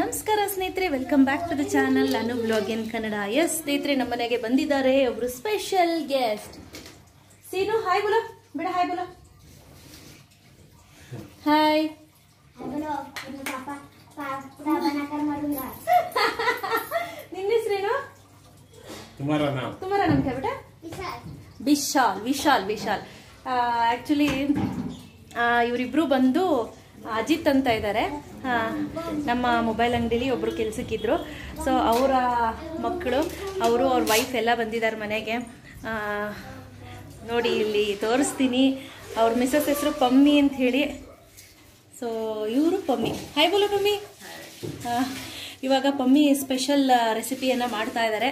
ನಮಸ್ಕಾರ ಸ್ನೇಹಿತರೆ welcome back to the channel ನಾನು ಬ್ಲಾಗ್ ಇನ್ ಕನ್ನಡ ಎಸ್ ಸ್ನೇಹಿತರೆ ನಮ್ಮ ಮನೆಗೆ ಬಂದಿದ್ದಾರೆ ಒಬ್ರು ಸ್ಪೆಷಲ್ ಗೆಸ್ಟ್ ಸೀನು ಹಾಯ್ ಬುಲ ಬೇಡ ಹಾಯ್ ಬುಲ ಹಾಯ್ ನಿನ್ನ ಹೆಸರೇನು ತುಮಾರ ನಮ್ಗೆ ಕೈ ವಿಶಾಲ್ ವಿಶಾಲ್ ವಿಶಾಲ್ ಆಕ್ಚುಲಿ ಇವರಿಬ್ರು ಬಂದು ಅಜಿತ್ ಅಂತ ಇದ್ದಾರೆ ನಮ್ಮ ಮೊಬೈಲ್ ಅಂಗಡಿಲಿ ಒಬ್ಬರು ಕೆಲ್ಸಕ್ಕಿದ್ರು ಸೊ ಅವರ ಮಕ್ಕಳು ಅವರು ಅವ್ರ ವೈಫ್ ಎಲ್ಲ ಬಂದಿದ್ದಾರೆ ಮನೆಗೆ ನೋಡಿ ಇಲ್ಲಿ ತೋರಿಸ್ತೀನಿ ಅವ್ರ ಮಿಸ್ಸಸ್ ಹೆಸರು ಪಮ್ಮಿ ಅಂತ ಹೇಳಿ ಸೊ ಇವರು ಪಮ್ಮಿ ಹಾಯ್ ಬೋಲೋ ಪಮ್ಮಿ ಇವಾಗ ಪಮ್ಮಿ ಸ್ಪೆಷಲ್ ರೆಸಿಪಿಯನ್ನು ಮಾಡ್ತಾ ಇದ್ದಾರೆ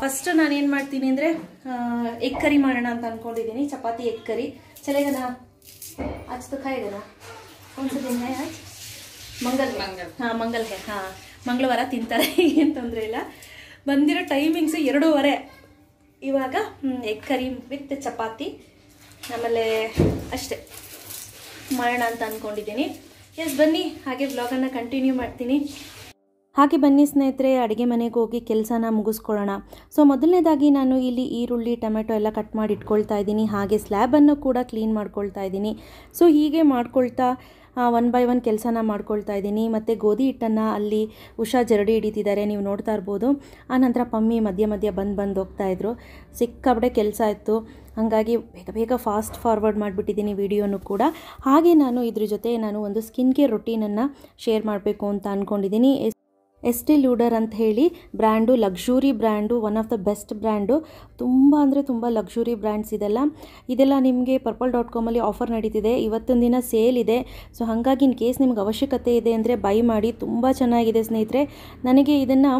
ಫಸ್ಟ್ ನಾನು ಏನು ಮಾಡ್ತೀನಿ ಅಂದರೆ ಎಗ್ ಕರಿ ಮಾಡೋಣ ಅಂತ ಅಂದ್ಕೊಂಡಿದ್ದೀನಿ ಚಪಾತಿ ಎಗ್ ಕರಿ ಚಲೇಗನ ಅಚ್ಚು ಖಾಯಿಗನ ಕೌನ್ ದಿನ ಮಂಗಲ್ ಮಂಗಲ್ ಮಂಗಲ್ ಮಂಗಲ್ ಹಾಂ ಹಾ ಹಾಂ ಮಂಗಳವಾರ ತಿಂತಾರೆ ಏನು ತೊಂದರೆ ಇಲ್ಲ ಬಂದಿರೋ ಟೈಮಿಂಗ್ಸ್ ಎರಡೂವರೆ ಇವಾಗ ಎಗ್ ಕರಿ ವಿತ್ ಚಪಾತಿ ಆಮೇಲೆ ಅಷ್ಟೆ ಮಾಡೋಣ ಅಂತ ಅಂದ್ಕೊಂಡಿದ್ದೀನಿ ಎಸ್ ಬನ್ನಿ ಹಾಗೆ ವ್ಲಾಗನ್ನು ಕಂಟಿನ್ಯೂ ಮಾಡ್ತೀನಿ ಹಾಗೆ ಬನ್ನಿ ಸ್ನೇಹಿತರೆ ಅಡುಗೆ ಮನೆಗೆ ಹೋಗಿ ಕೆಲಸನ ಮುಗಿಸ್ಕೊಳ್ಳೋಣ ಸೊ ಮೊದಲನೇದಾಗಿ ನಾನು ಇಲ್ಲಿ ಈರುಳ್ಳಿ ಟೊಮೆಟೊ ಎಲ್ಲ ಕಟ್ ಮಾಡಿ ಇಟ್ಕೊಳ್ತಾ ಇದ್ದೀನಿ ಹಾಗೆ ಸ್ಲ್ಯಾಬನ್ನು ಕೂಡ ಕ್ಲೀನ್ ಮಾಡ್ಕೊಳ್ತಾ ಇದ್ದೀನಿ ಸೊ ಹೀಗೆ ಮಾಡ್ಕೊಳ್ತಾ ಒನ್ ಬೈ ಒನ್ ಕೆಲಸನ ಮಾಡ್ಕೊಳ್ತಾ ಇದ್ದೀನಿ ಮತ್ತು ಗೋಧಿ ಹಿಟ್ಟನ್ನು ಅಲ್ಲಿ ಉಷಾ ಜರಡಿ ಹಿಡಿತಿದ್ದಾರೆ ನೀವು ನೋಡ್ತಾ ಇರ್ಬೋದು ಆನಂತರ ಪಮ್ಮಿ ಮಧ್ಯೆ ಮಧ್ಯೆ ಬಂದು ಬಂದು ಹೋಗ್ತಾಯಿದ್ರು ಸಿಕ್ಕಬಡೆ ಕೆಲಸ ಇತ್ತು ಹಾಗಾಗಿ ಬೇಗ ಬೇಗ ಫಾಸ್ಟ್ ಫಾರ್ವರ್ಡ್ ಮಾಡಿಬಿಟ್ಟಿದ್ದೀನಿ ವಿಡಿಯೋನು ಕೂಡ ಹಾಗೆ ನಾನು ಇದ್ರ ಜೊತೆ ನಾನು ಒಂದು ಸ್ಕಿನ್ ಕೇರ್ ರೊಟೀನನ್ನು ಶೇರ್ ಮಾಡಬೇಕು ಅಂತ ಅಂದ್ಕೊಂಡಿದ್ದೀನಿ ಎಸ್ಟಿ ಲೂಡರ್ ಅಂತ ಹೇಳಿ brand luxury brand one of the best brand ತುಂಬ ಅಂದರೆ ತುಂಬ ಲಕ್ಸುರಿ ಬ್ರ್ಯಾಂಡ್ಸ್ ಇದೆಲ್ಲ ಇದೆಲ್ಲ ನಿಮಗೆ ಪರ್ಪಲ್ ಡಾಟ್ ಕಾಮಲ್ಲಿ ಆಫರ್ ನಡೀತಿದೆ ಇವತ್ತಿನ ದಿನ ಸೇಲ್ ಇದೆ ಸೊ ಹಾಗಾಗಿ ಇನ್ ಕೇಸ್ ನಿಮ್ಗೆ ಅವಶ್ಯಕತೆ ಇದೆ ಅಂದರೆ ಬೈ ಮಾಡಿ ತುಂಬ ಚೆನ್ನಾಗಿದೆ ಸ್ನೇಹಿತರೆ ನನಗೆ ಇದನ್ನು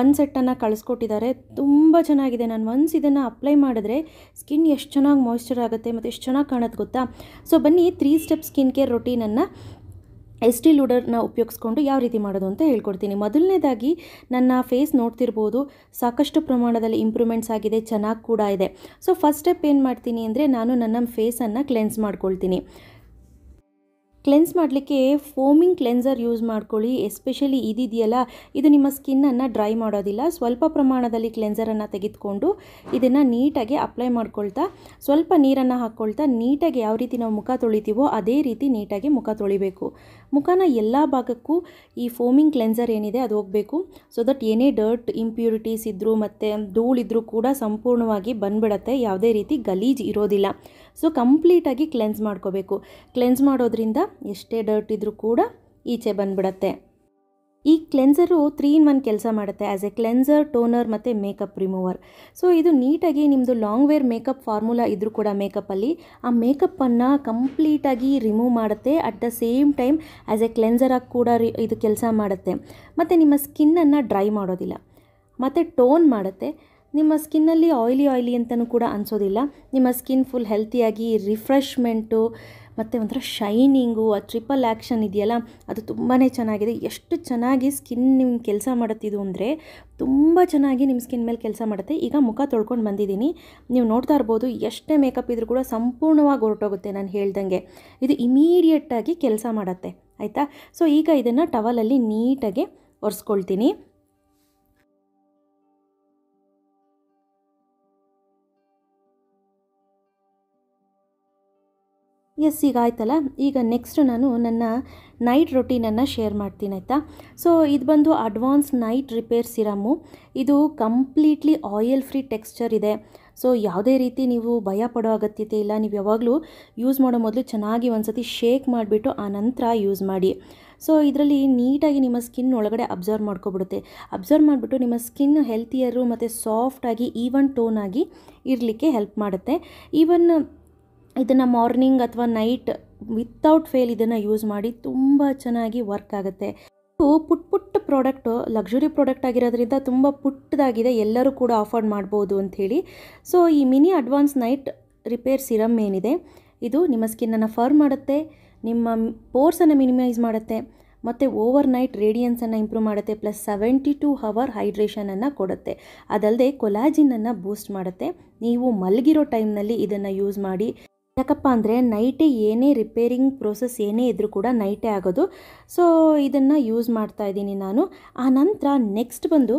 ಒಂದು ಸೆಟ್ಟನ್ನು ಕಳಿಸ್ಕೊಟ್ಟಿದ್ದಾರೆ ತುಂಬ ಚೆನ್ನಾಗಿದೆ ನಾನು ಒನ್ಸ್ ಇದನ್ನು ಅಪ್ಲೈ ಮಾಡಿದ್ರೆ ಸ್ಕಿನ್ ಎಷ್ಟು ಚೆನ್ನಾಗಿ ಮಾಯ್ಶ್ಚರ್ ಆಗುತ್ತೆ ಮತ್ತು ಎಷ್ಟು ಚೆನ್ನಾಗಿ ಕಾಣುತ್ತೆ ಗೊತ್ತಾ ಸೊ ಬನ್ನಿ ತ್ರೀ ಸ್ಟೆಪ್ ಸ್ಕಿನ್ ಕೇರ್ ರೊಟೀನನ್ನು ಟಿ ಲೂಡರ್ನ ಉಪಯೋಗಿಸ್ಕೊಂಡು ಯಾವ ರೀತಿ ಮಾಡೋದು ಅಂತ ಹೇಳ್ಕೊಡ್ತೀನಿ ಮೊದಲನೇದಾಗಿ ನನ್ನ ಫೇಸ್ ನೋಡ್ತಿರ್ಬೋದು ಸಾಕಷ್ಟು ಪ್ರಮಾಣದಲ್ಲಿ ಇಂಪ್ರೂವ್ಮೆಂಟ್ಸ್ ಆಗಿದೆ ಚೆನ್ನಾಗಿ ಕೂಡ ಇದೆ ಸೊ ಫಸ್ಟ್ ಸ್ಟೆಪ್ ಏನು ಮಾಡ್ತೀನಿ ಅಂದರೆ ನಾನು ನನ್ನ ಫೇಸನ್ನು ಕ್ಲೆನ್ಸ್ ಮಾಡ್ಕೊಳ್ತೀನಿ ಕ್ಲೆನ್ಸ್ ಮಾಡಲಿಕ್ಕೆ ಫೋಮಿಂಗ್ ಕ್ಲೆನ್ಸರ್ ಯೂಸ್ ಮಾಡ್ಕೊಳ್ಳಿ ಎಸ್ಪೆಷಲಿ ಇದಿದೆಯಲ್ಲ ಇದು ನಿಮ್ಮ ಸ್ಕಿನ್ನನ್ನು ಡ್ರೈ ಮಾಡೋದಿಲ್ಲ ಸ್ವಲ್ಪ ಪ್ರಮಾಣದಲ್ಲಿ ಕ್ಲೆನ್ಸರನ್ನು ತೆಗೆದುಕೊಂಡು ಇದನ್ನು ನೀಟಾಗಿ ಅಪ್ಲೈ ಮಾಡ್ಕೊಳ್ತಾ ಸ್ವಲ್ಪ ನೀರನ್ನು ಹಾಕ್ಕೊಳ್ತಾ ನೀಟಾಗಿ ಯಾವ ರೀತಿ ನಾವು ಮುಖ ತೊಳಿತೀವೋ ಅದೇ ರೀತಿ ನೀಟಾಗಿ ಮುಖ ತೊಳಿಬೇಕು ಮುಖನ ಎಲ್ಲ ಭಾಗಕ್ಕೂ ಈ ಫೋಮಿಂಗ್ ಕ್ಲೆನ್ಸರ್ ಏನಿದೆ ಅದು ಹೋಗಬೇಕು ಸೊ ದಟ್ ಏನೇ ಡರ್ಟ್ ಇಂಪ್ಯೂರಿಟೀಸ್ ಇದ್ದರೂ ಮತ್ತು ಧೂಳಿದ್ರೂ ಕೂಡ ಸಂಪೂರ್ಣವಾಗಿ ಬಂದ್ಬಿಡತ್ತೆ ಯಾವುದೇ ರೀತಿ ಗಲೀಜು ಇರೋದಿಲ್ಲ ಸೊ ಕಂಪ್ಲೀಟಾಗಿ ಕ್ಲೆನ್ಸ್ ಮಾಡ್ಕೋಬೇಕು ಕ್ಲೆನ್ಸ್ ಮಾಡೋದ್ರಿಂದ ಎಷ್ಟೇ ಡರ್ಟ್ ಇದ್ದರೂ ಕೂಡ ಈಚೆ ಬಂದ್ಬಿಡತ್ತೆ ಈ ಕ್ಲೆನ್ಸರು ತ್ರೀ ಇನ್ ಒನ್ ಕೆಲಸ ಮಾಡುತ್ತೆ ಆ್ಯಸ್ ಎ ಕ್ಲೆನ್ಸರ್ ಟೋನರ್ ಮತ್ತು ಮೇಕಪ್ ರಿಮೂವರ್ ಸೊ ಇದು ನೀಟಾಗಿ ನಿಮ್ಮದು ಲಾಂಗ್ ವೇರ್ ಮೇಕಪ್ ಫಾರ್ಮುಲಾ ಇದ್ದರೂ ಕೂಡ ಮೇಕಪ್ಪಲ್ಲಿ ಆ ಮೇಕಪ್ಪನ್ನು ಕಂಪ್ಲೀಟಾಗಿ ರಿಮೂವ್ ಮಾಡುತ್ತೆ at the same time as a ಆಗಿ ಕೂಡ ರಿ ಇದು ಕೆಲಸ ಮಾಡುತ್ತೆ ಮತ್ತು ನಿಮ್ಮ ಸ್ಕಿನ್ನನ್ನು ಡ್ರೈ ಮಾಡೋದಿಲ್ಲ ಮತ್ತು ಟೋನ್ ಮಾಡುತ್ತೆ ನಿಮ್ಮ ಸ್ಕಿನ್ನಲ್ಲಿ ಆಯ್ಲಿ ಆಯ್ಲಿ ಅಂತಲೂ ಕೂಡ ಅನಿಸೋದಿಲ್ಲ ನಿಮ್ಮ ಸ್ಕಿನ್ ಫುಲ್ ಹೆಲ್ತಿಯಾಗಿ ರಿಫ್ರೆಶ್ಮೆಂಟು ಮತ್ತು ಒಂಥರ ಶೈನಿಂಗು ಆ ಟ್ರಿಪಲ್ ಆ್ಯಕ್ಷನ್ ಇದೆಯಲ್ಲ ಅದು ತುಂಬಾ ಚೆನ್ನಾಗಿದೆ ಎಷ್ಟು ಚೆನ್ನಾಗಿ ಸ್ಕಿನ್ ನಿಮ್ಮ ಕೆಲಸ ಮಾಡುತ್ತಿದ್ದು ಅಂದರೆ ತುಂಬ ಚೆನ್ನಾಗಿ ನಿಮ್ಮ ಸ್ಕಿನ್ ಮೇಲೆ ಕೆಲಸ ಮಾಡುತ್ತೆ ಈಗ ಮುಖ ತೊಳ್ಕೊಂಡು ಬಂದಿದ್ದೀನಿ ನೀವು ನೋಡ್ತಾ ಇರ್ಬೋದು ಎಷ್ಟೇ ಮೇಕಪ್ ಇದ್ರೂ ಕೂಡ ಸಂಪೂರ್ಣವಾಗಿ ಹೊರಟೋಗುತ್ತೆ ನಾನು ಹೇಳ್ದಂಗೆ ಇದು ಇಮಿಡಿಯೇಟಾಗಿ ಕೆಲಸ ಮಾಡುತ್ತೆ ಆಯಿತಾ ಸೊ ಈಗ ಇದನ್ನು ಟವಲಲ್ಲಿ ನೀಟಾಗಿ ಒರೆಸ್ಕೊಳ್ತೀನಿ ಎಸ್ ಈಗ ಆಯ್ತಲ್ಲ ಈಗ ನೆಕ್ಸ್ಟ್ ನಾನು ನನ್ನ ನೈಟ್ ರೊಟೀನನ್ನು ಶೇರ್ ಮಾಡ್ತೀನಿ ಆಯಿತಾ ಸೊ ಇದು ಬಂದು ಅಡ್ವಾನ್ಸ್ ನೈಟ್ ರಿಪೇರ್ ಸಿರಮು ಇದು ಕಂಪ್ಲೀಟ್ಲಿ ಆಯಿಲ್ ಫ್ರೀ ಟೆಕ್ಸ್ಚರ್ ಇದೆ ಸೊ ಯಾವುದೇ ರೀತಿ ನೀವು ಭಯ ಪಡೋ ಅಗತ್ಯತೆ ಇಲ್ಲ ನೀವು ಯಾವಾಗಲೂ ಯೂಸ್ ಮಾಡೋ ಮೊದಲು ಚೆನ್ನಾಗಿ ಒಂದು ಸತಿ ಶೇಕ್ ಮಾಡಿಬಿಟ್ಟು ಆ ನಂತರ ಯೂಸ್ ಮಾಡಿ ಸೊ ಇದರಲ್ಲಿ ನೀಟಾಗಿ ನಿಮ್ಮ ಸ್ಕಿನ್ ಒಳಗಡೆ ಅಬ್ಸರ್ವ್ ಮಾಡ್ಕೊಬಿಡುತ್ತೆ ಅಬ್ಸರ್ವ್ ಮಾಡಿಬಿಟ್ಟು ನಿಮ್ಮ ಸ್ಕಿನ್ ಹೆಲ್ತಿಯರು ಮತ್ತು ಸಾಫ್ಟಾಗಿ ಈವನ್ ಟೋನಾಗಿ ಇರಲಿಕ್ಕೆ ಹೆಲ್ಪ್ ಮಾಡುತ್ತೆ ಈವನ್ ಇದನ್ನು ಮಾರ್ನಿಂಗ್ ಅಥವಾ ನೈಟ್ ವಿತೌಟ್ ಫೇಲ್ ಇದನ್ನು ಯೂಸ್ ಮಾಡಿ ತುಂಬ ಚೆನ್ನಾಗಿ ವರ್ಕ್ ಆಗುತ್ತೆ ಇದು ಪುಟ್ ಪುಟ್ಟ ಪ್ರಾಡಕ್ಟು ಲಕ್ಸುರಿ ಪ್ರಾಡಕ್ಟ್ ಆಗಿರೋದ್ರಿಂದ ತುಂಬ ಪುಟ್ಟದಾಗಿದೆ ಎಲ್ಲರೂ ಕೂಡ ಆಫರ್ಡ್ ಮಾಡ್ಬೋದು ಅಂಥೇಳಿ ಸೊ ಈ mini advanced night repair serum ಏನಿದೆ ಇದು ನಿಮ್ಮ ಸ್ಕಿನ್ನನ್ನು ಫರ್ ಮಾಡುತ್ತೆ ನಿಮ್ಮ ಪೋರ್ಸನ್ನು ಮಿನಿಮೈಸ್ ಮಾಡುತ್ತೆ ಮತ್ತು ಓವರ್ ನೈಟ್ ರೇಡಿಯನ್ಸನ್ನು ಇಂಪ್ರೂವ್ ಮಾಡುತ್ತೆ ಪ್ಲಸ್ ಸೆವೆಂಟಿ ಟು ಹವರ್ ಹೈಡ್ರೇಷನನ್ನು ಕೊಡುತ್ತೆ ಅದಲ್ಲದೆ ಕೊಲಾಜಿನನ್ನು ಬೂಸ್ಟ್ ಮಾಡುತ್ತೆ ನೀವು ಮಲಗಿರೋ ಟೈಮ್ನಲ್ಲಿ ಇದನ್ನು ಯೂಸ್ ಮಾಡಿ ಯಾಕಪ್ಪ ಅಂದರೆ ನೈಟೇ ಏನೇ ರಿಪೇರಿಂಗ್ ಪ್ರೋಸೆಸ್ ಏನೇ ಇದ್ದರೂ ಕೂಡ ನೈಟೇ ಆಗೋದು ಸೊ ಇದನ್ನು ಯೂಸ್ ಮಾಡ್ತಾ ಇದ್ದೀನಿ ನಾನು ಆ ನಂತರ ನೆಕ್ಸ್ಟ್ ಬಂದು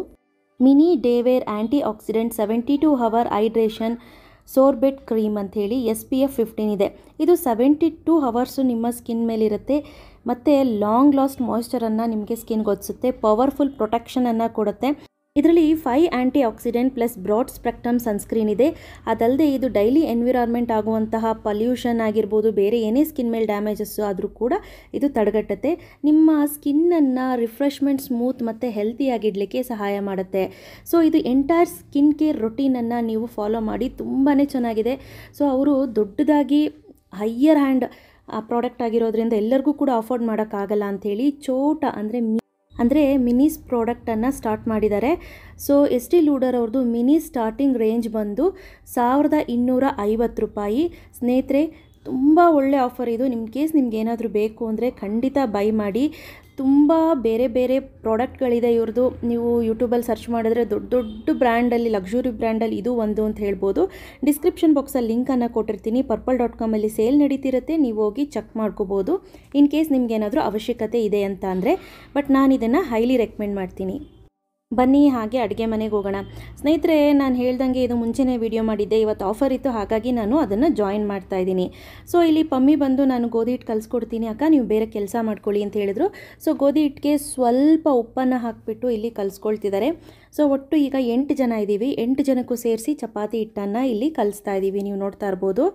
mini daywear antioxidant seventy two hour hydration sorbet cream ಅಂಥೇಳಿ ಎಸ್ ಪಿ ಎಫ್ ಫಿಫ್ಟೀನ್ ಇದೆ ಇದು ಸೆವೆಂಟಿ ಟು ಹವರ್ಸು ನಿಮ್ಮ ಸ್ಕಿನ್ ಮೇಲಿರುತ್ತೆ ಮತ್ತು ಲಾಂಗ್ ಲಾಸ್ಟ್ ಮಾಯಿಶ್ಚರನ್ನು ನಿಮಗೆ ಸ್ಕಿನ್ಗೆ ಒದಿಸುತ್ತೆ ಪವರ್ಫುಲ್ ಪ್ರೊಟೆಕ್ಷನನ್ನು ಕೊಡುತ್ತೆ ಇದರಲ್ಲಿ five antioxidant plus broad spectrum sunscreen ಇದೆ ಅದಲ್ಲದೆ ಇದು ಡೈಲಿ ಎನ್ವಿರಾನ್ಮೆಂಟ್ ಆಗುವಂತಹ ಪಲ್ಯೂಷನ್ ಆಗಿರ್ಬೋದು ಬೇರೆ ಏನೇ ಸ್ಕಿನ್ ಮೇಲೆ ಡ್ಯಾಮೇಜಸ್ಸು ಆದರೂ ಕೂಡ ಇದು ತಡೆಗಟ್ಟುತ್ತೆ ನಿಮ್ಮ ಸ್ಕಿನ್ನನ್ನು ರಿಫ್ರೆಶ್ಮೆಂಟ್ ಸ್ಮೂತ್ ಮತ್ತು ಹೆಲ್ತಿಯಾಗಿಡಲಿಕ್ಕೆ ಸಹಾಯ ಮಾಡುತ್ತೆ ಸೊ ಇದು ಎಂಟೈರ್ ಸ್ಕಿನ್ ಕೇರ್ ರೊಟೀನನ್ನು ನೀವು ಫಾಲೋ ಮಾಡಿ ತುಂಬಾ ಚೆನ್ನಾಗಿದೆ ಸೊ ಅವರು ದೊಡ್ಡದಾಗಿ ಹೈಯರ್ ಹ್ಯಾಂಡ್ ಪ್ರಾಡಕ್ಟ್ ಆಗಿರೋದ್ರಿಂದ ಎಲ್ಲರಿಗೂ ಕೂಡ ಅಫೋರ್ಡ್ ಮಾಡೋಕ್ಕಾಗಲ್ಲ ಅಂಥೇಳಿ ಚೋಟ ಅಂದರೆ ಅಂದರೆ ಮಿನಿಸ್ ಪ್ರಾಡಕ್ಟನ್ನು ಸ್ಟಾರ್ಟ್ ಮಾಡಿದ್ದಾರೆ ಸೊ ಎಸ್ ಟಿ ಲೂಡರ್ ಅವ್ರದ್ದು ಮಿನಿ ಸ್ಟಾರ್ಟಿಂಗ್ ರೇಂಜ್ ಬಂದು ಸಾವಿರದ ಇನ್ನೂರ ಐವತ್ತು ರೂಪಾಯಿ ಸ್ನೇಹಿತರೆ ತುಂಬ ಒಳ್ಳೆ ಆಫರ್ ಇದು ನಿಮ್ಮ ಕೇಸ್ ನಿಮ್ಗೆ ಏನಾದರೂ ಬೇಕು ಅಂದರೆ ಖಂಡಿತ ಬೈ ಮಾಡಿ ತುಂಬ ಬೇರೆ ಬೇರೆ ಪ್ರಾಡಕ್ಟ್ಗಳಿದೆ ಇವ್ರದ್ದು ನೀವು ಯೂಟ್ಯೂಬಲ್ಲಿ ಸರ್ಚ್ ಮಾಡಿದ್ರೆ ದೊಡ್ಡ ದೊಡ್ಡ ಬ್ರ್ಯಾಂಡಲ್ಲಿ ಲಕ್ಸುರಿ ಬ್ರ್ಯಾಂಡಲ್ಲಿ ಇದು ಒಂದು ಅಂತ ಹೇಳ್ಬೋದು ಡಿಸ್ಕ್ರಿಪ್ಷನ್ ಬಾಕ್ಸಲ್ಲಿ ಲಿಂಕನ್ನು ಕೊಟ್ಟಿರ್ತೀನಿ ಪರ್ಪಲ್ ಡಾಟ್ ಕಾಮಲ್ಲಿ ಸೇಲ್ ನಡೀತಿರುತ್ತೆ ನೀವು ಹೋಗಿ ಚೆಕ್ ಮಾಡ್ಕೋಬೋದು ಇನ್ ಕೇಸ್ ನಿಮ್ಗೆ ಏನಾದರೂ ಅವಶ್ಯಕತೆ ಇದೆ ಅಂತ ಅಂದರೆ ಬಟ್ ನಾನು ಇದನ್ನು ಹೈಲಿ ರೆಕಮೆಂಡ್ ಮಾಡ್ತೀನಿ ಬನ್ನಿ ಹಾಗೆ ಅಡುಗೆ ಮನೆಗೆ ಹೋಗೋಣ ಸ್ನೇಹಿತರೆ ನಾನು ಹೇಳ್ದಂಗೆ ಇದು ಮುಂಚೆನೇ ವೀಡಿಯೋ ಮಾಡಿದ್ದೆ ಇವತ್ತು ಆಫರ್ ಇತ್ತು ಹಾಗಾಗಿ ನಾನು ಅದನ್ನು ಜಾಯಿನ್ ಮಾಡ್ತಾ ಇದ್ದೀನಿ ಸೊ ಇಲ್ಲಿ ಪಮ್ಮಿ ಬಂದು ನಾನು ಗೋಧಿ ಹಿಟ್ಟು ಕಲಿಸ್ಕೊಡ್ತೀನಿ ಅಕ್ಕ ನೀವು ಬೇರೆ ಕೆಲಸ ಮಾಡ್ಕೊಳ್ಳಿ ಅಂತ ಹೇಳಿದ್ರು ಸೊ ಗೋಧಿ ಹಿಟ್ಟಿಗೆ ಸ್ವಲ್ಪ ಉಪ್ಪನ್ನು ಹಾಕಿಬಿಟ್ಟು ಇಲ್ಲಿ ಕಲಿಸ್ಕೊಳ್ತಿದ್ದಾರೆ ಸೊ ಒಟ್ಟು ಈಗ ಎಂಟು ಜನ ಇದ್ದೀವಿ ಎಂಟು ಜನಕ್ಕೂ ಸೇರಿಸಿ ಚಪಾತಿ ಹಿಟ್ಟನ್ನು ಇಲ್ಲಿ ಕಲಿಸ್ತಾ ಇದ್ದೀವಿ ನೀವು ನೋಡ್ತಾ ಇರ್ಬೋದು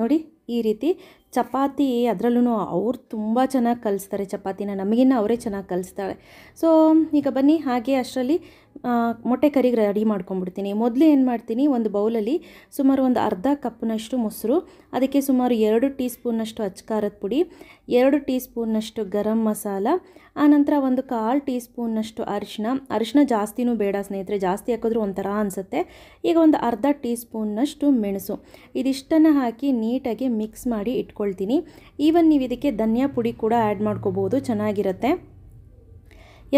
ನೋಡಿ ಈ ರೀತಿ ಚಪಾತಿ ಅದರಲ್ಲೂ ಅವ್ರು ತುಂಬ ಚೆನ್ನಾಗಿ ಕಲಿಸ್ತಾರೆ ಚಪಾತಿನ ನಮಗಿನ್ನ ಅವರೇ ಚೆನ್ನಾಗಿ ಕಲಿಸ್ತಾಳೆ ಸೊ ಈಗ ಬನ್ನಿ ಹಾಗೆ ಅಷ್ಟರಲ್ಲಿ ಮೊಟ್ಟೆ ಕರಿಗೆ ರೆಡಿ ಮಾಡ್ಕೊಂಬಿಡ್ತೀನಿ ಮೊದಲು ಏನು ಮಾಡ್ತೀನಿ ಒಂದು ಬೌಲಲ್ಲಿ ಸುಮಾರು ಒಂದು ಅರ್ಧ ಕಪ್ನಷ್ಟು ಮೊಸರು ಅದಕ್ಕೆ ಸುಮಾರು ಎರಡು ಟೀ ಸ್ಪೂನಷ್ಟು ಅಚ್ಕಾರದ ಪುಡಿ ಎರಡು ಟೀ ಸ್ಪೂನಷ್ಟು ಗರಂ ಮಸಾಲ ಆನಂತರ ಒಂದು ಕಾಲು ಟೀ ಸ್ಪೂನಷ್ಟು ಅರಿಶಿನ ಅರಿಶಿನ ಜಾಸ್ತಿನೂ ಬೇಡ ಸ್ನೇಹಿತರೆ ಜಾಸ್ತಿ ಹಾಕಿದ್ರೂ ಒಂಥರ ಅನಿಸುತ್ತೆ ಈಗ ಒಂದು ಅರ್ಧ ಟೀ ಸ್ಪೂನಷ್ಟು ಮೆಣಸು ಇದಿಷ್ಟನ್ನು ಹಾಕಿ ನೀಟಾಗಿ ಮಿಕ್ಸ್ ಮಾಡಿ ಇಟ್ಕೊಳ್ಳಿ ಹಾಕ್ಕೊಳ್ತೀನಿ ಈವನ್ ನೀವು ಇದಕ್ಕೆ ಧನಿಯಾ ಪುಡಿ ಕೂಡ ಆ್ಯಡ್ ಮಾಡ್ಕೋಬೋದು ಚೆನ್ನಾಗಿರುತ್ತೆ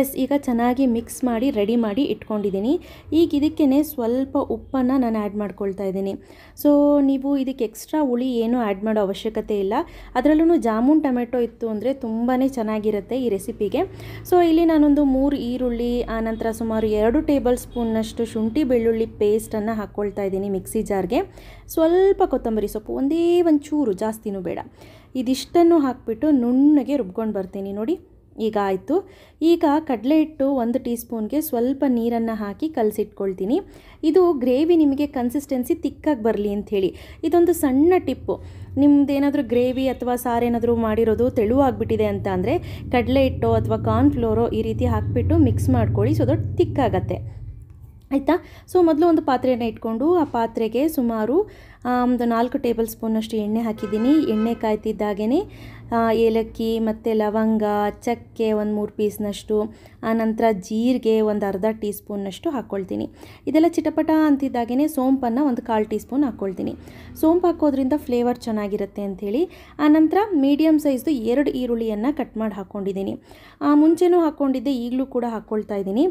ಎಸ್ ಈಗ ಚೆನ್ನಾಗಿ ಮಿಕ್ಸ್ ಮಾಡಿ ರೆಡಿ ಮಾಡಿ ಇಟ್ಕೊಂಡಿದ್ದೀನಿ ಈಗ ಇದಕ್ಕೇ ಸ್ವಲ್ಪ ಉಪ್ಪನ್ನು ನಾನು ಆ್ಯಡ್ ಮಾಡ್ಕೊಳ್ತಾ ಇದ್ದೀನಿ ಸೊ ನೀವು ಇದಕ್ಕೆ ಎಕ್ಸ್ಟ್ರಾ ಹುಳಿ ಏನೂ ಆ್ಯಡ್ ಮಾಡೋ ಅವಶ್ಯಕತೆ ಇಲ್ಲ ಅದರಲ್ಲೂ ಜಾಮೂನ್ ಟೊಮೆಟೊ ಇತ್ತು ಅಂದರೆ ತುಂಬಾ ಚೆನ್ನಾಗಿರುತ್ತೆ ಈ ರೆಸಿಪಿಗೆ ಸೊ ಇಲ್ಲಿ ನಾನೊಂದು ಮೂರು ಈರುಳ್ಳಿ ಆನಂತರ ಸುಮಾರು ಎರಡು ಟೇಬಲ್ ಸ್ಪೂನ್ನಷ್ಟು ಶುಂಠಿ ಬೆಳ್ಳುಳ್ಳಿ ಪೇಸ್ಟನ್ನು ಹಾಕ್ಕೊಳ್ತಾ ಇದ್ದೀನಿ ಮಿಕ್ಸಿ ಜಾರ್ಗೆ ಸ್ವಲ್ಪ ಕೊತ್ತಂಬರಿ ಸೊಪ್ಪು ಒಂದೇ ಒಂದು ಚೂರು ಜಾಸ್ತಿನೂ ಬೇಡ ಇದಿಷ್ಟನ್ನು ಹಾಕ್ಬಿಟ್ಟು ನುಣ್ಣಗೆ ರುಬ್ಕೊಂಡು ಬರ್ತೀನಿ ನೋಡಿ ಈಗ ಆಯಿತು ಈಗ ಕಡಲೆ ಹಿಟ್ಟು ಒಂದು ಟೀ ಸ್ಪೂನ್ಗೆ ಸ್ವಲ್ಪ ನೀರನ್ನು ಹಾಕಿ ಕಲಸಿಟ್ಕೊಳ್ತೀನಿ ಇದು ಗ್ರೇವಿ ನಿಮಗೆ ಕನ್ಸಿಸ್ಟೆನ್ಸಿ ತಿಕ್ಕಾಗಿ ಬರಲಿ ಅಂಥೇಳಿ ಇದೊಂದು ಸಣ್ಣ ಟಿಪ್ಪು ನಿಮ್ಮದೇನಾದರೂ ಗ್ರೇವಿ ಅಥವಾ ಸಾರೇನಾದರೂ ಮಾಡಿರೋದು ತೆಳುವಾಗಿಬಿಟ್ಟಿದೆ ಅಂತ ಅಂದರೆ ಕಡಲೆ ಹಿಟ್ಟು ಅಥವಾ ಕಾರ್ನ್ಫ್ಲೋರೋ ಈ ರೀತಿ ಹಾಕಿಬಿಟ್ಟು ಮಿಕ್ಸ್ ಮಾಡ್ಕೊಳ್ಳಿ ಸೊ ದೊಡ್ಡ ತಿಕ್ಕಾಗತ್ತೆ ಆಯಿತಾ ಸೊ ಮೊದಲು ಒಂದು ಪಾತ್ರೆಯನ್ನು ಇಟ್ಕೊಂಡು ಆ ಪಾತ್ರೆಗೆ ಸುಮಾರು ಒಂದು ನಾಲ್ಕು ಟೇಬಲ್ ಸ್ಪೂನಷ್ಟು ಎಣ್ಣೆ ಹಾಕಿದ್ದೀನಿ ಎಣ್ಣೆ ಕಾಯ್ತಿದ್ದಾಗೇ ಏಲಕ್ಕಿ ಮತ್ತು ಲವಂಗ ಚಕ್ಕೆ ಒಂದು ಮೂರು ಪೀಸ್ನಷ್ಟು ಆನಂತರ ಜೀರಿಗೆ ಒಂದು ಅರ್ಧ ಟೀ ಸ್ಪೂನ್ನಷ್ಟು ಹಾಕ್ಕೊಳ್ತೀನಿ ಇದೆಲ್ಲ ಚಿಟಪಟ ಅಂತಿದ್ದಾಗೇ ಸೋಂಪನ್ನು ಒಂದು ಕಾಲು ಟೀ ಸ್ಪೂನ್ ಹಾಕ್ಕೊಳ್ತೀನಿ ಸೋಂಪು ಹಾಕೋದ್ರಿಂದ ಫ್ಲೇವರ್ ಚೆನ್ನಾಗಿರುತ್ತೆ ಅಂಥೇಳಿ ಆನಂತರ ಮೀಡಿಯಮ್ ಸೈಜ್ದು ಎರಡು ಈರುಳ್ಳಿಯನ್ನು ಕಟ್ ಮಾಡಿ ಹಾಕ್ಕೊಂಡಿದ್ದೀನಿ ಮುಂಚೆನೂ ಹಾಕ್ಕೊಂಡಿದ್ದೆ ಈಗಲೂ ಕೂಡ ಹಾಕ್ಕೊಳ್ತಾ ಇದ್ದೀನಿ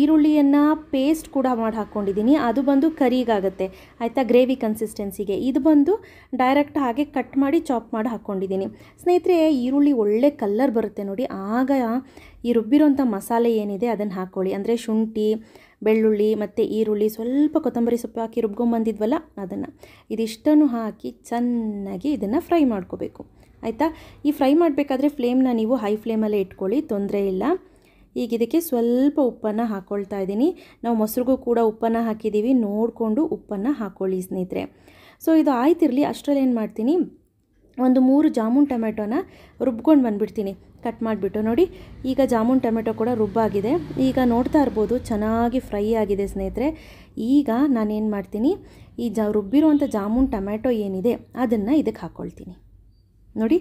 ಈರುಳ್ಳಿಯನ್ನು ಪೇಸ್ಟ್ ಕೂಡ ಮಾಡಿ ಹಾಕ್ಕೊಂಡಿದ್ದೀನಿ ಅದು ಬಂದು ಕರಿಗಾಗುತ್ತೆ ಆಯಿತಾ ಗ್ರೇವಿ ಕನ್ಸಿಸ್ಟೆನ್ಸಿಗೆ ಇದು ಬಂದು ಡೈರೆಕ್ಟ್ ಹಾಗೆ ಕಟ್ ಮಾಡಿ ಚಾಪ್ ಮಾಡಿ ಹಾಕ್ಕೊಂಡಿದ್ದೀನಿ ಸ್ನೇಹಿತರೆ ಈರುಳ್ಳಿ ಒಳ್ಳೆ ಕಲ್ಲರ್ ಬರುತ್ತೆ ನೋಡಿ ಆಗ ಈ ರುಬ್ಬಿರೋಂಥ ಮಸಾಲೆ ಏನಿದೆ ಅದನ್ನು ಹಾಕ್ಕೊಳ್ಳಿ ಅಂದರೆ ಶುಂಠಿ ಬೆಳ್ಳುಳ್ಳಿ ಮತ್ತು ಈರುಳ್ಳಿ ಸ್ವಲ್ಪ ಕೊತ್ತಂಬರಿ ಸೊಪ್ಪು ಹಾಕಿ ರುಬ್ಕೊಂಬಂದಿದ್ವಲ್ಲ ಅದನ್ನು ಇದಿಷ್ಟನ್ನು ಹಾಕಿ ಚೆನ್ನಾಗಿ ಇದನ್ನು ಫ್ರೈ ಮಾಡ್ಕೋಬೇಕು ಆಯಿತಾ ಈ ಫ್ರೈ ಮಾಡಬೇಕಾದ್ರೆ ಫ್ಲೇಮ್ನ ನೀವು ಹೈ ಫ್ಲೇಮಲ್ಲೇ ಇಟ್ಕೊಳ್ಳಿ ತೊಂದರೆ ಇಲ್ಲ ಈಗ ಇದಕ್ಕೆ ಸ್ವಲ್ಪ ಉಪ್ಪನ್ನು ಹಾಕ್ಕೊಳ್ತಾ ಇದ್ದೀನಿ ನಾವು ಮೊಸರಿಗೂ ಕೂಡ ಉಪ್ಪನ್ನು ಹಾಕಿದ್ದೀವಿ ನೋಡಿಕೊಂಡು ಉಪ್ಪನ್ನು ಹಾಕ್ಕೊಳ್ಳಿ ಸ್ನೇಹಿತರೆ ಸೊ ಇದು ಆಯ್ತಿರಲಿ ಅಷ್ಟರಲ್ಲಿ ಏನು ಮಾಡ್ತೀನಿ ಒಂದು ಮೂರು ಜಾಮೂನ್ ಟೊಮೆಟೊನ ರುಬ್ಕೊಂಡು ಬಂದುಬಿಡ್ತೀನಿ ಕಟ್ ಮಾಡಿಬಿಟ್ಟು ನೋಡಿ ಈಗ ಜಾಮೂನ್ ಟೊಮೆಟೊ ಕೂಡ ರುಬ್ಬಾಗಿದೆ ಈಗ ನೋಡ್ತಾ ಇರ್ಬೋದು ಚೆನ್ನಾಗಿ ಫ್ರೈ ಆಗಿದೆ ಸ್ನೇಹಿತರೆ ಈಗ ನಾನೇನು ಮಾಡ್ತೀನಿ ಈ ಜ ರುಬ್ಬಿರುವಂಥ ಜಾಮೂನ್ ಟೊಮೆಟೊ ಏನಿದೆ ಅದನ್ನು ಇದಕ್ಕೆ ಹಾಕ್ಕೊಳ್ತೀನಿ ನೋಡಿ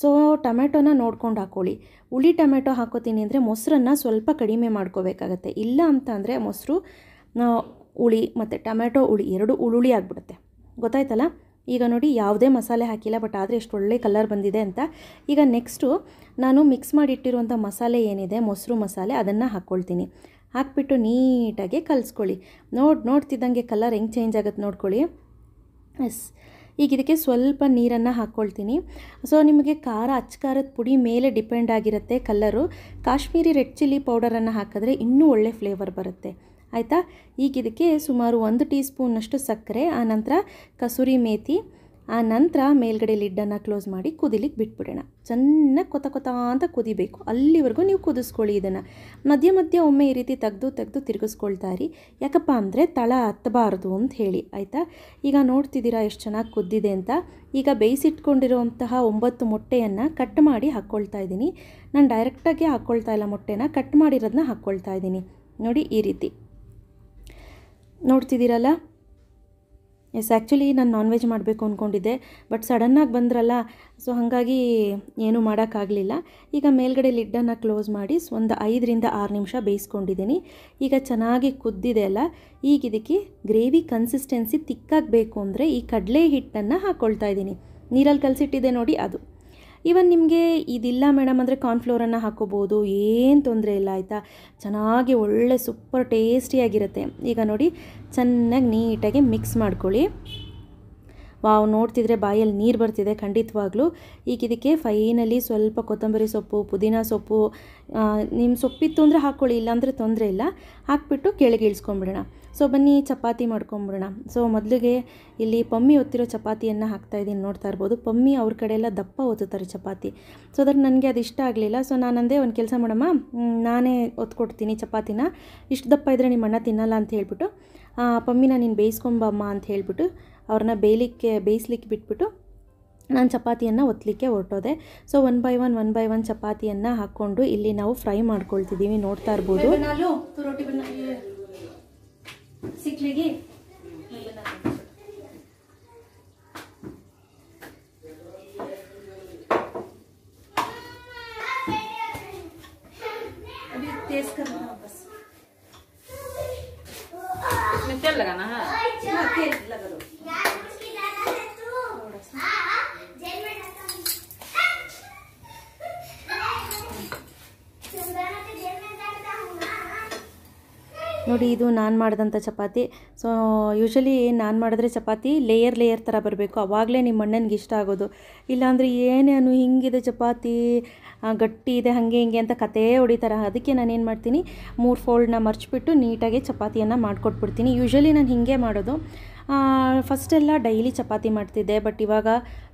ಸೊ ಟೊಮೆಟೊನ ನೋಡ್ಕೊಂಡು ಹಾಕ್ಕೊಳ್ಳಿ ಹುಳಿ ಟೊಮೆಟೊ ಹಾಕೋತೀನಿ ಅಂದರೆ ಮೊಸರನ್ನು ಸ್ವಲ್ಪ ಕಡಿಮೆ ಮಾಡ್ಕೋಬೇಕಾಗತ್ತೆ ಇಲ್ಲ ಅಂತ ಅಂದರೆ ಮೊಸರು ಹುಳಿ ಮತ್ತು ಟೊಮೆಟೊ ಹುಳಿ ಎರಡು ಉಳುಳಿ ಆಗಿಬಿಡುತ್ತೆ ಗೊತ್ತಾಯ್ತಲ್ಲ ಈಗ ನೋಡಿ ಯಾವುದೇ ಮಸಾಲೆ ಹಾಕಿಲ್ಲ ಬಟ್ ಆದರೆ ಎಷ್ಟು ಒಳ್ಳೆ ಕಲರ್ ಬಂದಿದೆ ಅಂತ ಈಗ ನೆಕ್ಸ್ಟು ನಾನು ಮಿಕ್ಸ್ ಮಾಡಿಟ್ಟಿರುವಂಥ ಮಸಾಲೆ ಏನಿದೆ ಮೊಸರು ಮಸಾಲೆ ಅದನ್ನು ಹಾಕ್ಕೊಳ್ತೀನಿ ಹಾಕ್ಬಿಟ್ಟು ನೀಟಾಗಿ ಕಲಿಸ್ಕೊಳ್ಳಿ ನೋಡಿ ನೋಡ್ತಿದ್ದಂಗೆ ಕಲರ್ ಹೆಂಗೆ ಚೇಂಜ್ ಆಗುತ್ತೆ ನೋಡ್ಕೊಳ್ಳಿ ಎಸ್ ಈಗ ಇದಕ್ಕೆ ಸ್ವಲ್ಪ ನೀರನ್ನು ಹಾಕ್ಕೊಳ್ತೀನಿ ಸೊ ನಿಮಗೆ ಖಾರ ಅಚ್ಚಕಾರದ ಪುಡಿ ಮೇಲೆ ಡಿಪೆಂಡ್ ಆಗಿರುತ್ತೆ ಕಲ್ಲರು ಕಾಶ್ಮೀರಿ ರೆಡ್ ಚಿಲ್ಲಿ ಪೌಡರನ್ನು ಹಾಕಿದ್ರೆ ಇನ್ನೂ ಒಳ್ಳೆ ಫ್ಲೇವರ್ ಬರುತ್ತೆ ಆಯಿತಾ ಈಗ ಇದಕ್ಕೆ ಸುಮಾರು ಒಂದು ಟೀ ಸ್ಪೂನಷ್ಟು ಸಕ್ಕರೆ ಆನಂತರ ಕಸೂರಿ ಮೇಥಿ ಆ ನಂತರ ಮೇಲ್ಗಡೆ ಲಿಡ್ಡನ್ನು ಕ್ಲೋಸ್ ಮಾಡಿ ಕುದಿಲಿಕ್ಕೆ ಬಿಟ್ಬಿಡೋಣ ಚೆನ್ನಾಗಿ ಕೊತ ಕೊತ ಅಂತ ಕುದಿಬೇಕು ಅಲ್ಲಿವರೆಗೂ ನೀವು ಕುದಿಸ್ಕೊಳ್ಳಿ ಇದನ್ನು ಮಧ್ಯ ಮಧ್ಯ ಒಮ್ಮೆ ಈ ರೀತಿ ತೆಗೆದು ತೆಗೆದು ತಿರುಗಿಸ್ಕೊಳ್ತಾ ಇರಿ ಯಾಕಪ್ಪ ಅಂದರೆ ತಳ ಹತ್ತಬಾರ್ದು ಅಂತ ಹೇಳಿ ಆಯಿತಾ ಈಗ ನೋಡ್ತಿದ್ದೀರಾ ಎಷ್ಟು ಚೆನ್ನಾಗಿ ಕುದ್ದಿದೆ ಅಂತ ಈಗ ಬೇಯಿಸಿಟ್ಕೊಂಡಿರುವಂತಹ ಒಂಬತ್ತು ಮೊಟ್ಟೆಯನ್ನು ಕಟ್ ಮಾಡಿ ಹಾಕ್ಕೊಳ್ತಾ ಇದ್ದೀನಿ ನಾನು ಡೈರೆಕ್ಟಾಗಿ ಹಾಕ್ಕೊಳ್ತಾ ಇಲ್ಲ ಮೊಟ್ಟೆನ ಕಟ್ ಮಾಡಿರೋದನ್ನ ಹಾಕ್ಕೊಳ್ತಾ ಇದ್ದೀನಿ ನೋಡಿ ಈ ರೀತಿ ನೋಡ್ತಿದ್ದೀರಲ್ಲ ಎಸ್ ಆ್ಯಕ್ಚುಲಿ ನಾನು ನಾನ್ ವೆಜ್ ಮಾಡಬೇಕು ಅಂದ್ಕೊಂಡಿದ್ದೆ ಬಟ್ ಸಡನ್ನಾಗಿ ಬಂದ್ರಲ್ಲ ಸೊ ಹಾಗಾಗಿ ಏನೂ ಮಾಡೋಕ್ಕಾಗಲಿಲ್ಲ ಈಗ ಮೇಲ್ಗಡೆ ಲಿಡ್ಡನ್ನು ಕ್ಲೋಸ್ ಮಾಡಿ ಒಂದು ಐದರಿಂದ ಆರು ನಿಮಿಷ ಬೇಯಿಸ್ಕೊಂಡಿದ್ದೀನಿ ಈಗ ಚೆನ್ನಾಗಿ ಕುದ್ದಿದೆ ಅಲ್ಲ ಈಗ ಇದಕ್ಕೆ ಗ್ರೇವಿ ಕನ್ಸಿಸ್ಟೆನ್ಸಿ ತಿಕ್ಕಾಗಬೇಕು ಅಂದರೆ ಈ ಕಡಲೆ ಹಿಟ್ಟನ್ನು ಹಾಕ್ಕೊಳ್ತಾ ಇದ್ದೀನಿ ನೀರಲ್ಲಿ ಕಲಸಿಟ್ಟಿದೆ ನೋಡಿ ಅದು ಈವನ್ ನಿಮಗೆ ಇದಿಲ್ಲ ಮೇಡಮ್ ಅಂದರೆ ಕಾರ್ನ್ಫ್ಲೋರನ್ನು ಹಾಕೋಬೋದು ಏನು ತೊಂದರೆ ಇಲ್ಲ ಆಯಿತಾ ಚೆನ್ನಾಗಿ ಒಳ್ಳೆ ಸೂಪರ್ ಟೇಸ್ಟಿಯಾಗಿರುತ್ತೆ ಈಗ ನೋಡಿ ಚೆನ್ನಾಗಿ ನೀಟಾಗಿ ಮಿಕ್ಸ್ ಮಾಡ್ಕೊಳ್ಳಿ ವಾವ್ ನೋಡ್ತಿದ್ರೆ ಬಾಯಲ್ಲಿ ನೀರು ಬರ್ತಿದೆ ಖಂಡಿತವಾಗ್ಲೂ ಈಗ ಇದಕ್ಕೆ ಫೈನಲಿ ಸ್ವಲ್ಪ ಕೊತ್ತಂಬರಿ ಸೊಪ್ಪು ಪುದೀನ ಸೊಪ್ಪು ನಿಮ್ಮ ಸೊಪ್ಪಿತ್ತು ಅಂದರೆ ಹಾಕ್ಕೊಳ್ಳಿ ಇಲ್ಲಾಂದರೆ ತೊಂದರೆ ಇಲ್ಲ ಹಾಕ್ಬಿಟ್ಟು ಕೆಳಗೆ ಇಳಿಸ್ಕೊಂಬಿಡೋಣ ಸೊ ಬನ್ನಿ ಚಪಾತಿ ಮಾಡ್ಕೊಂಬಿಡೋಣ ಸೊ ಮೊದಲಿಗೆ ಇಲ್ಲಿ ಪಮ್ಮಿ ಒತ್ತಿರೋ ಚಪಾತಿಯನ್ನು ಹಾಕ್ತಾ ಇದ್ದೀನಿ ನೋಡ್ತಾ ಇರ್ಬೋದು ಪಮ್ಮಿ ಅವ್ರ ಕಡೆ ಎಲ್ಲ ದಪ್ಪ ಒತ್ತುತ್ತಾರೆ ಚಪಾತಿ ಸೊ ಅದಕ್ಕೆ ನನಗೆ ಅದು ಇಷ್ಟ ಆಗಲಿಲ್ಲ ಸೊ ನಾನಂದೇ ಒಂದು ಕೆಲಸ ಮಾಡಮ್ಮ ನಾನೇ ಒತ್ಕೊಡ್ತೀನಿ ಚಪಾತಿನ ಇಷ್ಟು ದಪ್ಪ ಇದ್ದರೆ ನಿಮ್ಮ ಅಣ್ಣ ತಿನ್ನಲ್ಲ ಅಂತ ಹೇಳ್ಬಿಟ್ಟು ಪಮ್ಮಿನ ನೀನು ಬೇಯಿಸ್ಕೊಂಬಮ್ಮ ಅಂತ ಹೇಳಿಬಿಟ್ಟು ಅವ್ರನ್ನ ಬೇಯಲಿಕ್ಕೆ ಬೇಯಿಸ್ಲಿಕ್ಕೆ ಬಿಟ್ಬಿಟ್ಟು ನಾನು ಚಪಾತಿಯನ್ನು ಒತ್ತಲಿಕ್ಕೆ ಹೊರಟೋದೆ so one by one one by one ಚಪಾತಿಯನ್ನು ಹಾಕ್ಕೊಂಡು ಇಲ್ಲಿ ನಾವು ಫ್ರೈ ಮಾಡ್ಕೊಳ್ತಿದ್ದೀವಿ ನೋಡ್ತಾ ಇರ್ಬೋದು ಲಗಾನಾ ಹಾ ನೋಡಿ ಇದು ನಾನು ಮಾಡಿದಂಥ ಚಪಾತಿ ಸೊ ಯೂಶ್ವಲಿ ನಾನು ಮಾಡಿದ್ರೆ ಚಪಾತಿ ಲೇಯರ್ ಲೇಯರ್ ಥರ ಬರಬೇಕು ಅವಾಗಲೇ ನಿಮ್ಮ ಅಣ್ಣನಿಗೆ ಇಷ್ಟ ಆಗೋದು ಇಲ್ಲಾಂದರೆ ಏನೇನು ಹಿಂಗಿದೆ ಚಪಾತಿ ಗಟ್ಟಿ ಇದೆ ಹಾಗೆ ಹಿಂಗೆ ಅಂತ ಕತೆ ಹೊಡಿತಾರೆ ಅದಕ್ಕೆ ನಾನು ಏನು ಮಾಡ್ತೀನಿ ಮೂರು ಫೋಲ್ಡ್ನ ಮರ್ಚಿಬಿಟ್ಟು ನೀಟಾಗಿ ಚಪಾತಿಯನ್ನು ಮಾಡಿಕೊಟ್ಬಿಡ್ತೀನಿ ಯೂಶಲಿ ನಾನು ಹೀಗೆ ಮಾಡೋದು ಫಸ್ಟೆಲ್ಲ ಡೈಲಿ ಚಪಾತಿ ಮಾಡ್ತಿದ್ದೆ ಬಟ್ ಇವಾಗ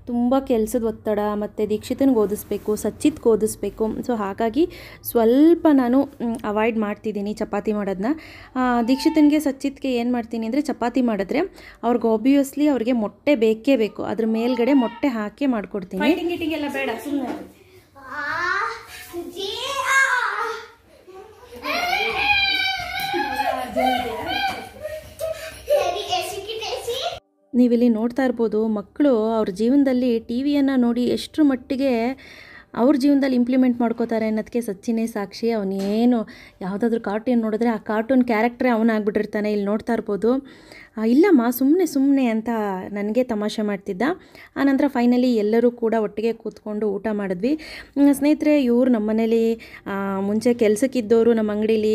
ತುಂಬ ಕೆಲಸದ ಒತ್ತಡ ಮತ್ತು ದೀಕ್ಷಿತನಿಗೆ ಓದಿಸ್ಬೇಕು ಸಚ್ಚಿತ್ಗೆ ಓದಿಸ್ಬೇಕು ಸೊ ಹಾಗಾಗಿ ಸ್ವಲ್ಪ ನಾನು ಅವಾಯ್ಡ್ ಮಾಡ್ತಿದ್ದೀನಿ ಚಪಾತಿ ಮಾಡೋದನ್ನ ದೀಕ್ಷಿತನಿಗೆ ಸಚ್ಚಿತ್ಗೆ ಏನು ಮಾಡ್ತೀನಿ ಅಂದರೆ ಚಪಾತಿ ಮಾಡಿದ್ರೆ ಅವ್ರಿಗೆ ಆಬ್ವಿಯಸ್ಲಿ ಅವ್ರಿಗೆ ಮೊಟ್ಟೆ ಬೇಕೇ ಬೇಕು ಅದ್ರ ಮೇಲ್ಗಡೆ ಮೊಟ್ಟೆ ಹಾಕಿ ಮಾಡಿಕೊಡ್ತೀನಿ ನೀವಿಲ್ಲಿ ನೋಡ್ತಾ ಇರ್ಬೋದು ಮಕ್ಕಳು ಅವ್ರ ಜೀವನದಲ್ಲಿ ಟಿ ವಿಯನ್ನು ನೋಡಿ ಎಷ್ಟರ ಮಟ್ಟಿಗೆ ಅವ್ರ ಜೀವನದಲ್ಲಿ ಇಂಪ್ಲಿಮೆಂಟ್ ಮಾಡ್ಕೋತಾರೆ ಅನ್ನೋದಕ್ಕೆ ಸಚ್ಚಿನೇ ಸಾಕ್ಷಿ ಅವನೇನು ಯಾವುದಾದ್ರೂ ಕಾರ್ಟೂನ್ ನೋಡಿದ್ರೆ ಆ ಕಾರ್ಟೂನ್ ಕ್ಯಾರೆಕ್ಟ್ರೇ ಅವನಾಗ್ಬಿಟ್ಟಿರ್ತಾನೆ ಇಲ್ಲಿ ನೋಡ್ತಾ ಇರ್ಬೋದು ಇಲ್ಲಮ್ಮ ಸುಮ್ಮನೆ ಸುಮ್ಮನೆ ಅಂತ ನನಗೆ ತಮಾಷೆ ಮಾಡ್ತಿದ್ದ ಆನಂತರ ಫೈನಲಿ ಎಲ್ಲರೂ ಕೂಡ ಒಟ್ಟಿಗೆ ಕೂತ್ಕೊಂಡು ಊಟ ಮಾಡಿದ್ವಿ ಸ್ನೇಹಿತರೆ ಇವ್ರು ನಮ್ಮನೇಲಿ ಮುಂಚೆ ಕೆಲಸಕ್ಕಿದ್ದವರು ನಮ್ಮ ಅಂಗಡೀಲಿ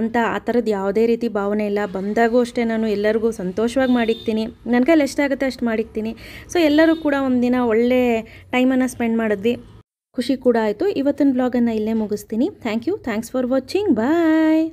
ಅಂತ ಆ ಥರದ್ದು ಯಾವುದೇ ರೀತಿ ಭಾವನೆ ಇಲ್ಲ ಬಂದಾಗೂ ಅಷ್ಟೇ ನಾನು ಎಲ್ಲರಿಗೂ ಸಂತೋಷವಾಗಿ ಮಾಡಿಕ್ತೀನಿ ನನ್ನ ಕೈಲಿ ಎಷ್ಟಾಗುತ್ತೆ ಅಷ್ಟು ಮಾಡಿಕ್ತೀನಿ ಸೊ ಎಲ್ಲರೂ ಕೂಡ ಒಂದಿನ ಒಳ್ಳೆ ಟೈಮನ್ನು ಸ್ಪೆಂಡ್ ಮಾಡಿದ್ವಿ ಖುಷಿ ಕೂಡ ಆಯಿತು ಇವತ್ತಿನ ಬ್ಲಾಗನ್ನು ಇಲ್ಲೇ ಮುಗಿಸ್ತೀನಿ thank you thanks for watching bye